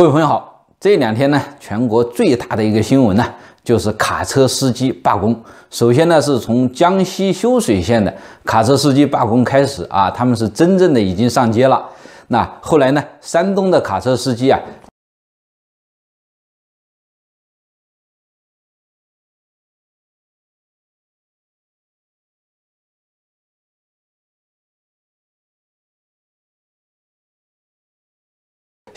各位朋友好，这两天呢，全国最大的一个新闻呢，就是卡车司机罢工。首先呢，是从江西修水县的卡车司机罢工开始啊，他们是真正的已经上街了。那后来呢，山东的卡车司机啊。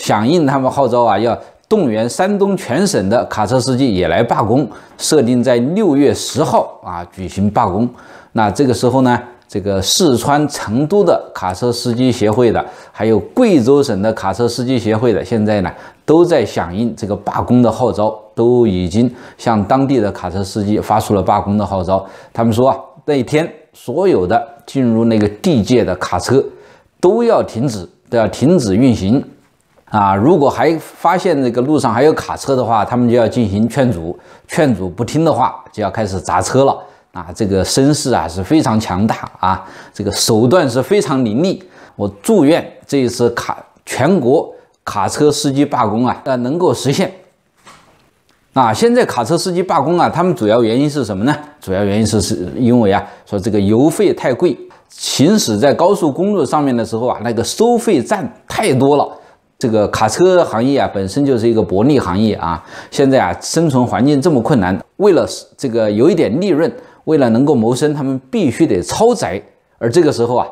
响应他们号召啊，要动员山东全省的卡车司机也来罢工，设定在六月十号啊举行罢工。那这个时候呢，这个四川成都的卡车司机协会的，还有贵州省的卡车司机协会的，现在呢都在响应这个罢工的号召，都已经向当地的卡车司机发出了罢工的号召。他们说啊，那一天所有的进入那个地界的卡车都要停止，都要停止运行。啊，如果还发现这个路上还有卡车的话，他们就要进行劝阻，劝阻不听的话，就要开始砸车了。啊，这个声势啊是非常强大啊，这个手段是非常凌厉。我祝愿这一次卡全国卡车司机罢工啊，呃能够实现。啊，现在卡车司机罢工啊，他们主要原因是什么呢？主要原因是是因为啊，说这个油费太贵，行驶在高速公路上面的时候啊，那个收费站太多了。这个卡车行业啊，本身就是一个薄利行业啊。现在啊，生存环境这么困难，为了这个有一点利润，为了能够谋生，他们必须得超载。而这个时候啊，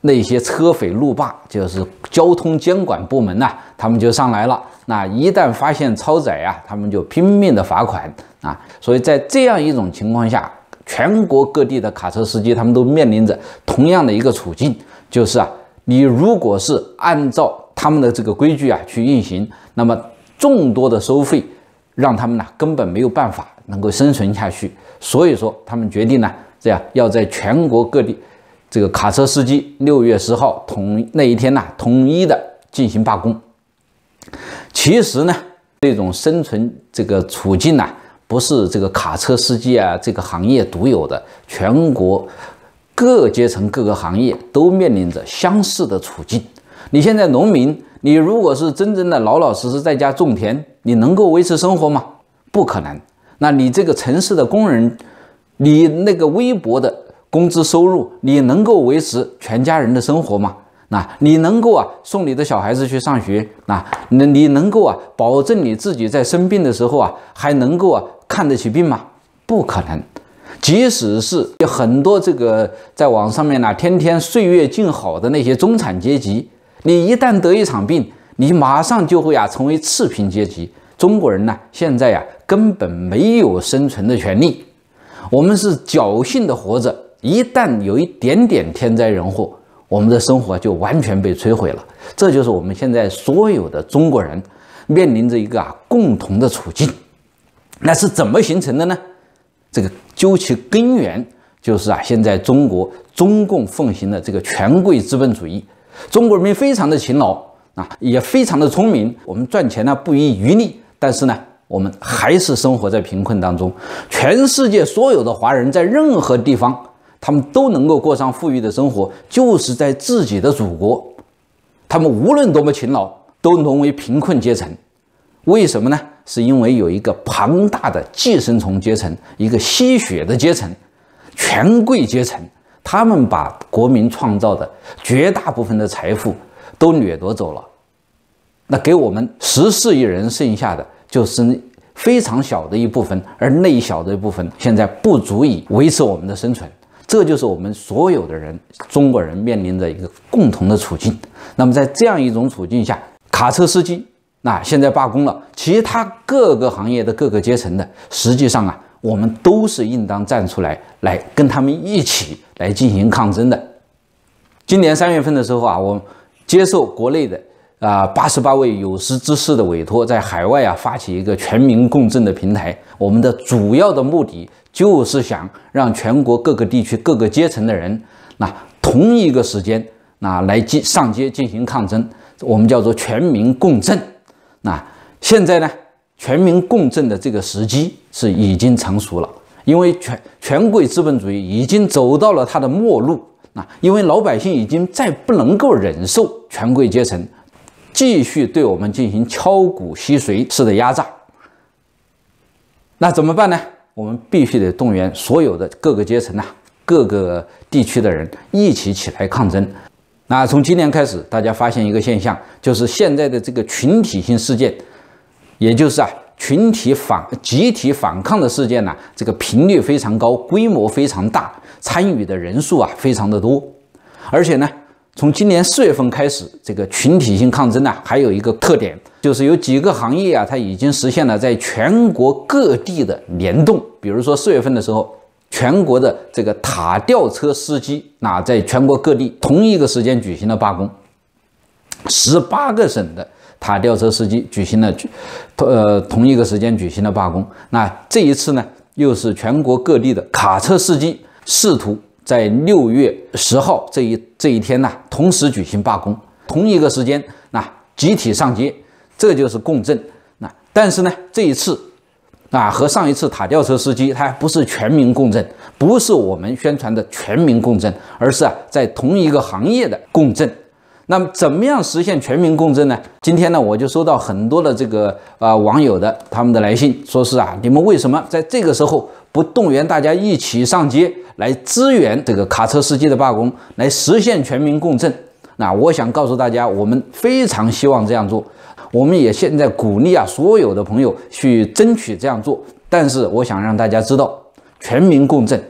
那些车匪路霸，就是交通监管部门呐，他们就上来了。那一旦发现超载啊，他们就拼命的罚款啊。所以在这样一种情况下，全国各地的卡车司机他们都面临着同样的一个处境，就是啊，你如果是按照他们的这个规矩啊，去运行，那么众多的收费，让他们呢根本没有办法能够生存下去。所以说，他们决定呢这样要在全国各地，这个卡车司机六月十号统那一天呢统一的进行罢工。其实呢，这种生存这个处境呢，不是这个卡车司机啊这个行业独有的，全国各阶层各个行业都面临着相似的处境。你现在农民，你如果是真正的老老实实在家种田，你能够维持生活吗？不可能。那你这个城市的工人，你那个微薄的工资收入，你能够维持全家人的生活吗？那你能够啊送你的小孩子去上学？那你你能够啊保证你自己在生病的时候啊还能够啊看得起病吗？不可能。即使是有很多这个在网上面呢天天岁月静好的那些中产阶级。你一旦得一场病，你马上就会啊成为次贫阶级。中国人呢，现在呀根本没有生存的权利，我们是侥幸的活着。一旦有一点点天灾人祸，我们的生活就完全被摧毁了。这就是我们现在所有的中国人面临着一个啊共同的处境。那是怎么形成的呢？这个究其根源，就是啊现在中国中共奉行的这个权贵资本主义。中国人民非常的勤劳啊，也非常的聪明。我们赚钱呢不遗余力，但是呢，我们还是生活在贫困当中。全世界所有的华人在任何地方，他们都能够过上富裕的生活，就是在自己的祖国，他们无论多么勤劳，都沦为贫困阶层。为什么呢？是因为有一个庞大的寄生虫阶层，一个吸血的阶层，权贵阶层。他们把国民创造的绝大部分的财富都掠夺走了，那给我们十四亿人剩下的就是非常小的一部分，而那一小的一部分现在不足以维持我们的生存，这就是我们所有的人，中国人面临着一个共同的处境。那么在这样一种处境下，卡车司机那现在罢工了，其他各个行业的各个阶层的，实际上啊。我们都是应当站出来，来跟他们一起来进行抗争的。今年三月份的时候啊，我接受国内的啊八十八位有识之士的委托，在海外啊发起一个全民共振的平台。我们的主要的目的就是想让全国各个地区、各个阶层的人，那同一个时间，那来进上街进行抗争，我们叫做全民共振。那现在呢？全民共振的这个时机是已经成熟了，因为权权贵资本主义已经走到了它的末路啊！因为老百姓已经再不能够忍受权贵阶层继续对我们进行敲骨吸髓式的压榨。那怎么办呢？我们必须得动员所有的各个阶层呐、各个地区的人一起起来抗争。那从今年开始，大家发现一个现象，就是现在的这个群体性事件。也就是啊，群体反集体反抗的事件呢，这个频率非常高，规模非常大，参与的人数啊非常的多，而且呢，从今年四月份开始，这个群体性抗争呢，还有一个特点，就是有几个行业啊，它已经实现了在全国各地的联动。比如说四月份的时候，全国的这个塔吊车司机啊，在全国各地同一个时间举行了罢工，十八个省的。塔吊车司机举行了，呃，同一个时间举行了罢工。那这一次呢，又是全国各地的卡车司机试图在六月十号这一这一天呢，同时举行罢工，同一个时间，那集体上街，这就是共振。那但是呢，这一次，啊，和上一次塔吊车司机他不是全民共振，不是我们宣传的全民共振，而是啊，在同一个行业的共振。那么，怎么样实现全民共振呢？今天呢，我就收到很多的这个啊网友的他们的来信，说是啊，你们为什么在这个时候不动员大家一起上街来支援这个卡车司机的罢工，来实现全民共振？那我想告诉大家，我们非常希望这样做，我们也现在鼓励啊所有的朋友去争取这样做。但是，我想让大家知道，全民共振，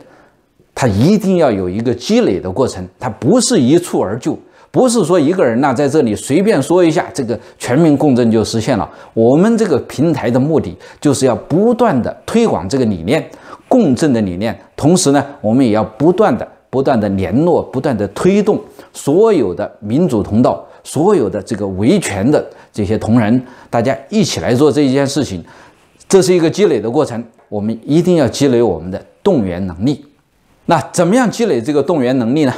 它一定要有一个积累的过程，它不是一蹴而就。不是说一个人呐，在这里随便说一下，这个全民共振就实现了。我们这个平台的目的，就是要不断的推广这个理念，共振的理念。同时呢，我们也要不断的、不断的联络，不断的推动所有的民主通道，所有的这个维权的这些同仁，大家一起来做这一件事情。这是一个积累的过程，我们一定要积累我们的动员能力。那怎么样积累这个动员能力呢？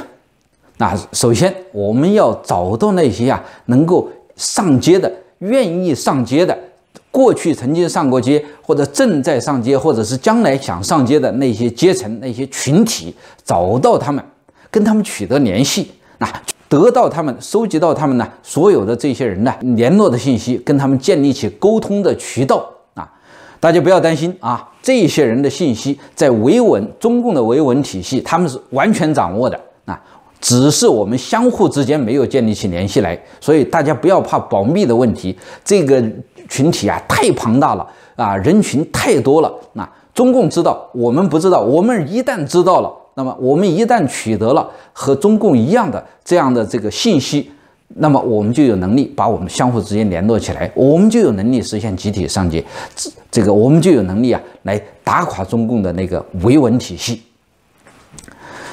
那首先，我们要找到那些啊能够上街的、愿意上街的、过去曾经上过街或者正在上街，或者是将来想上街的那些阶层、那些群体，找到他们，跟他们取得联系，那得到他们、收集到他们呢所有的这些人呢联络的信息，跟他们建立起沟通的渠道啊。大家不要担心啊，这些人的信息在维稳、中共的维稳体系，他们是完全掌握的啊。只是我们相互之间没有建立起联系来，所以大家不要怕保密的问题。这个群体啊太庞大了啊，人群太多了。那中共知道，我们不知道。我们一旦知道了，那么我们一旦取得了和中共一样的这样的这个信息，那么我们就有能力把我们相互之间联络起来，我们就有能力实现集体上街。这这个我们就有能力啊，来打垮中共的那个维稳体系。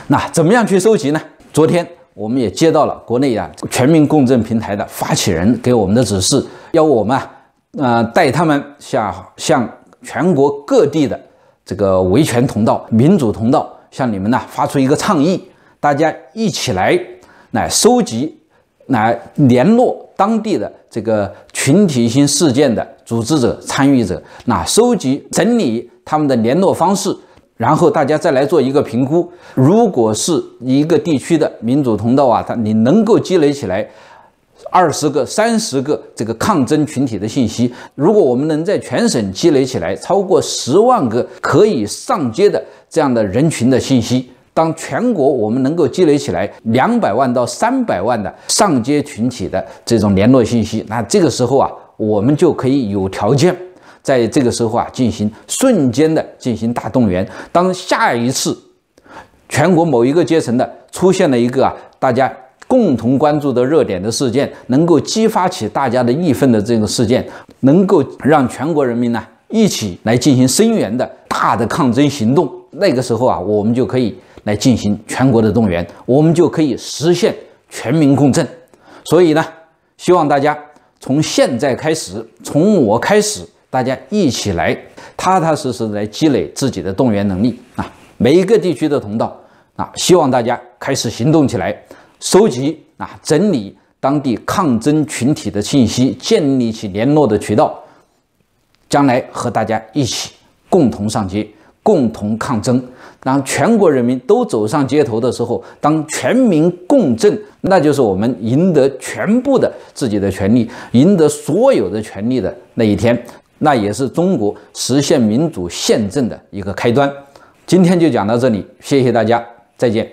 那怎么样去收集呢？昨天，我们也接到了国内啊全民共振平台的发起人给我们的指示，要我们啊，呃，带他们向向全国各地的这个维权通道、民主通道，向你们呢发出一个倡议，大家一起来来收集、来联络当地的这个群体性事件的组织者、参与者，那收集整理他们的联络方式。然后大家再来做一个评估，如果是一个地区的民主通道啊，它你能够积累起来二十个、三十个这个抗争群体的信息，如果我们能在全省积累起来超过十万个可以上街的这样的人群的信息，当全国我们能够积累起来两百万到三百万的上街群体的这种联络信息，那这个时候啊，我们就可以有条件。在这个时候啊，进行瞬间的进行大动员。当下一次全国某一个阶层的出现了一个啊，大家共同关注的热点的事件，能够激发起大家的义愤的这个事件，能够让全国人民呢一起来进行声援的大的抗争行动。那个时候啊，我们就可以来进行全国的动员，我们就可以实现全民共振。所以呢，希望大家从现在开始，从我开始。大家一起来，踏踏实实来积累自己的动员能力啊！每一个地区的同道啊，希望大家开始行动起来，收集啊，整理当地抗争群体的信息，建立起联络的渠道，将来和大家一起共同上街，共同抗争。当全国人民都走上街头的时候，当全民共振，那就是我们赢得全部的自己的权利，赢得所有的权利的那一天。那也是中国实现民主宪政的一个开端。今天就讲到这里，谢谢大家，再见。